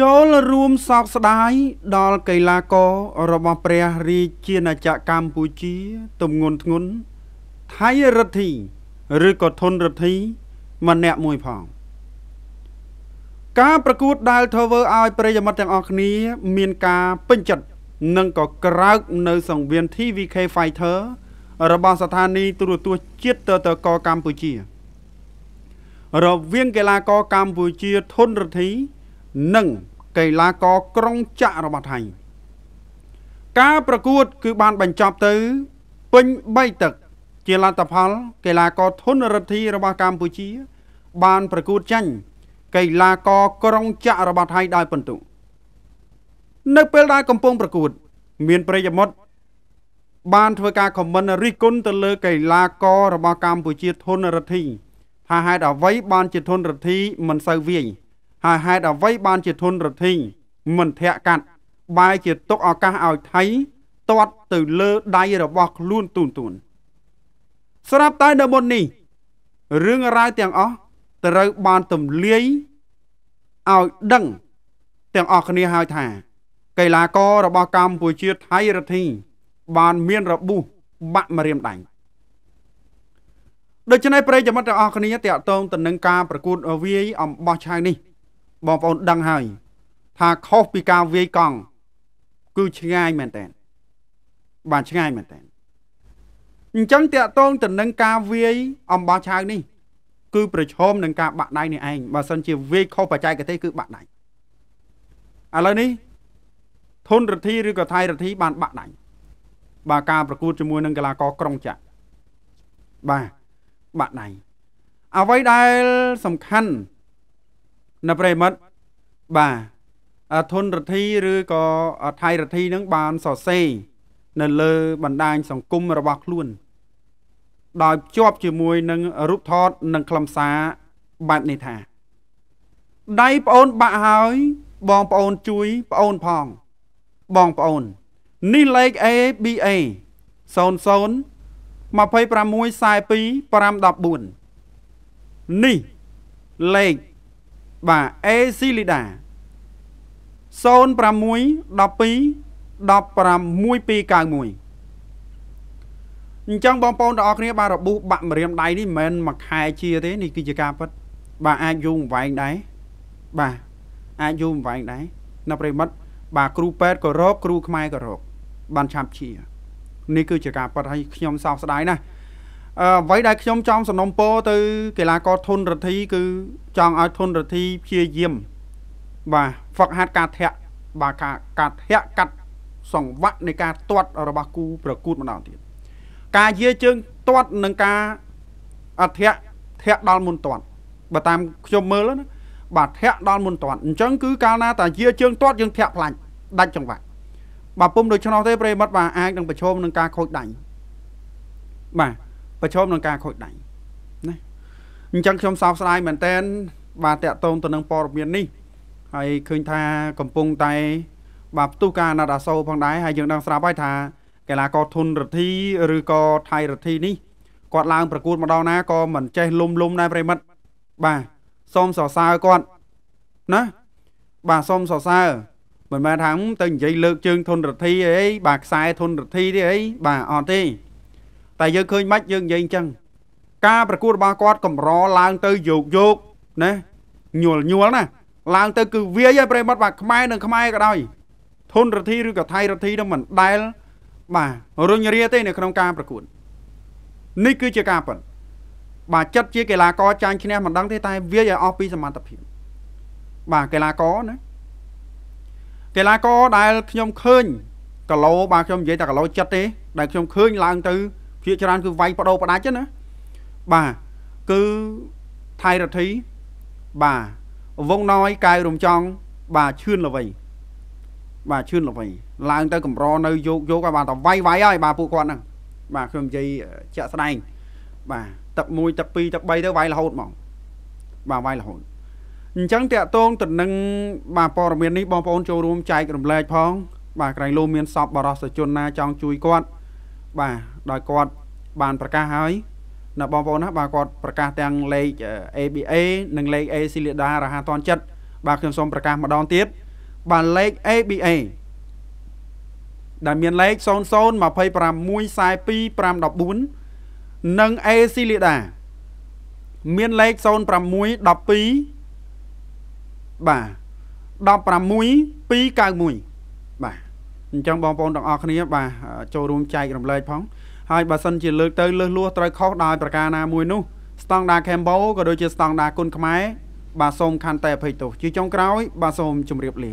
ចូលរួមសោកស្ដាយដល់កីឡាកររបស់ព្រះរាជាណាចក្រកម្ពុជាទំងន់ធ្ងន់ថៃរទ្ធី ឬក៏ធនរទ្ធីម្នាក់មួយផងការប្រកួតដែលធ្វើឲ្យប្រិយមិត្តទាំងអស់គ្នា មាន ការពេញចិត្តនិងក៏ក្រើកនៅសង្វៀន TVK Fighter របស់ស្ថានីយ៍ទូរទស្សន៍ជាតិតតកកម្ពុជារវាង កីឡាករកម្ពុជាធនរទ្ធីនិងកីឡាករក្រុងចាក់របស់ថៃការប្រកួតគឺបានបញ្ចប់ទៅពេញ3ទឹកជាលទ្ធផល កីឡាករធនរិទ្ធីរបស់កម្ពុជា បានប្រកួតចាញ់កីឡាករក្រុងចាក់របស់ថៃដោយពិន្ទុនៅពេលដែលកំពុងប្រកួត មានប្រិយមិត្តបាន ធ្វើការខមមិនរិះគន់ទៅលើ កីឡាកររបស់កម្ពុជា ធនរិទ្ធីថាហេតុអ្វីបានជាធនរិទ្ធីមិនសូវវាយហើយហេតុអ្វីបានជាធនរទ្ធីមិនធាក់កាត់បែរជាទុកឱកាសឲ្យថៃទាត់ទៅលើដៃរបស់ខ្លួនទូនទូន ស្រាប់តែនៅមុននេះរឿងរ៉ាវទាំងអស់ត្រូវបានទម្លាយឲ្យដឹង ទាំងអស់គ្នាហើយថា កីឡាកររបស់កម្ពុជាថៃរទ្ធីបានមានរបួសបាក់ម្រាមដៃដូច្នេះប្រិយមិត្តទាំងអស់គ្នាតកតងទៅនឹងការប្រកួតវាយអំបោះឆៅនេះបងប្អូនដឹងហើយថាខុសពីការវាយកង់គឺឆ្ងាយមែនតើបានឆ្ងាយមែនតើអញ្ចឹងតកតងទៅនឹងការវាយ អំបោះឆៅនេះ គឺប្រឈមនឹងការបាក់ដៃនេះឯងបើសិនជាវាយខុសបច្ចេកទេសគឺបាក់ដៃឥឡូវនេះធនរទ្ធីឬក៏ថៃរទ្ធីបានបាក់ដៃបាទការប្រកួតជាមួយនឹងកីឡាករក្រុងចាក់បាទបាក់ដៃអ្វីដែលសំខាន់នៅប្រិមិត្តបាទធនរទ្ធីឬក៏ថៃរទ្ធីនឹងបានសរសេរនៅលើបណ្ដាញសង្គមរបស់ខ្លួន ដោយភ្ជាប់ជាមួយនឹងរូបថតនិង ខ្លឹមសារបែបនេះថាដៃប្អូនបាក់ហើយបងប្អូនជួយប្អូនផងបងប្អូននេះលេខ ABA 00 2642 514នេះលេខបាទអេស៊ីលីដា06 12 16291អញ្ចឹងបងប្អូនទាំងអស់គ្នាបានរបូបាក់ម្រាមដៃនេះមិនមែនមួយខែជាទេនេះគឺជាការពិតបាទអាចយូរអង្វែងដែរបាទអាចយូរអង្វែងដែរនៅប្រិមិត្តបាទគ្រូពេទ្យក៏រក គ្រូ ខ្មែរក៏រកបានឆាប់ជា នេះគឺជាការពិតហើយខ្ញុំសោកស្ដាយណាស់អ្វីដែលខ្ញុំចង់សំណូមពរទៅកីឡាករធុនរទ្ធីគឺចង់ឲ្យធុនរទ្ធីព្យាយាមបាទហ្វឹកហាត់ការធាក់បាទការកាត់ធាក់កាត់សង្វាក់នៃការទាត់របស់គូប្រកួតម្ដងទៀតការយាជើងទាត់និងការអធាក់ធាក់ដល់មុនទាត់បើតាម ខ្ញុំមើលណាបាទធាក់ដល់មុនទាត់អញ្ចឹងគឺកាលណាតាយាជើងទាត់យើងធាក់ផ្លាច់ដាច់ចង្វាក់បាទពុំដូច្នោះទេប្រិមត្តបាទអាចនឹងប្រឈមនឹងការខូចដាញ់បាទប្រឈមនឹងការខូចដៃណាអញ្ចឹងខ្ញុំសោកស្ដាយមែនតើបាទតកតងទៅនឹងព័ត៌មាននេះ ហើយឃើញថាកំពុងតែបាទផ្ទុះការអាណត្តិអាសូរផងដែរហើយយើងដឹងស្រាប់ហើយថាកីឡាករធុនរទ្ធីឬក៏ថៃរទ្ធីនេះគាត់ឡើងប្រកួតម្ដងណាក៏មិនចេះលុំលុំដែរប្រិមិត្តបាទសូមសរសើរគាត់ណាបាទសូមសរសើរមិនមែនថាទៅនិយាយលើកជើងធុនរទ្ធីអីបាទខ្សែធុនរទ្ធីទេអីបាទអត់ទេតែយើងឃើញមិនយើងនិយាយអញ្ចឹងការប្រកួតរបស់គាត់កម្រឡើងទៅយោកយោកណាញួលញួលណាឡើង ទៅគឺវាយហើយប្រិមត្តបាទខ្មែរនិងខ្មែរក៏ដោយធនរទ្ធីឬក៏ថៃរទ្ធីនឹងមិនដែលបាទរុញរាទេ នៅក្នុងការប្រកួតនេះគឺជាការប៉ុនបាទចិត្តជាកីឡាករចាញ់ឈ្នះមិនដឹងទេតែវាយឲ្យអស់ពីសមត្ថភាពបាទកីឡាករណាកីឡាករដែលខ្ញុំឃើញគីឡូបាទខ្ញុំនិយាយតែគីឡូចិត្តទេដែលខ្ញុំឃើញឡើងទៅភាគច្រើនគឺវាយបដោផ្ដាច់ណាបាទគឺថៃរទ្ធីបាទវងណ້ອຍកៅរំចង់បាទឈឿនល្វីបាទឈឿនល្វី ឡើង ទៅកម្រនៅយកយកហើយបាទតវាយវាយហើយបាទពួកគាត់ហ្នឹងបាទខ្ញុំនិយាយជាក់ស្ដែងបាទទឹក1ទឹក2ទឹក3ទៅវាយរហូតហ្មងបាទវាយរហូតអញ្ចឹងតកតងទៅនឹងបាទព័ត៌មាននេះបងប្អូនចូលរួមចែករំលែកផងបាទក្រែងលោមានសពបរោះសជនណាចង់ជួយគាត់បាទដោយគាត់បានប្រកាសហើយនៅបងប្អូនណាបាទគាត់ប្រកាសទាំងលេខ ABA និងលេខ A ស៊ីលីដារហ័សតនចិត្តបាទខ្ញុំសូមប្រកាសម្ដងទៀតបាទលេខ ABA ដែលមានលេខ0025142514និង A ស៊ីលីដាមានលេខ0612បាទ16291អញ្ចឹងបងប្អូនទាំងអស់គ្នា បាទចូលរួមចែករំលែកផងហើយបើសិនជាលើកទៅលើសលួសត្រូវខុសដោយប្រការណាមួយនោះស្តង់ដារខេមបូក៏ដូចជាស្តង់ដារគុណខ្មែរបាទសូមខន្តីអភ័យទោសជាចុងក្រោយបាទសូមជម្រាបលា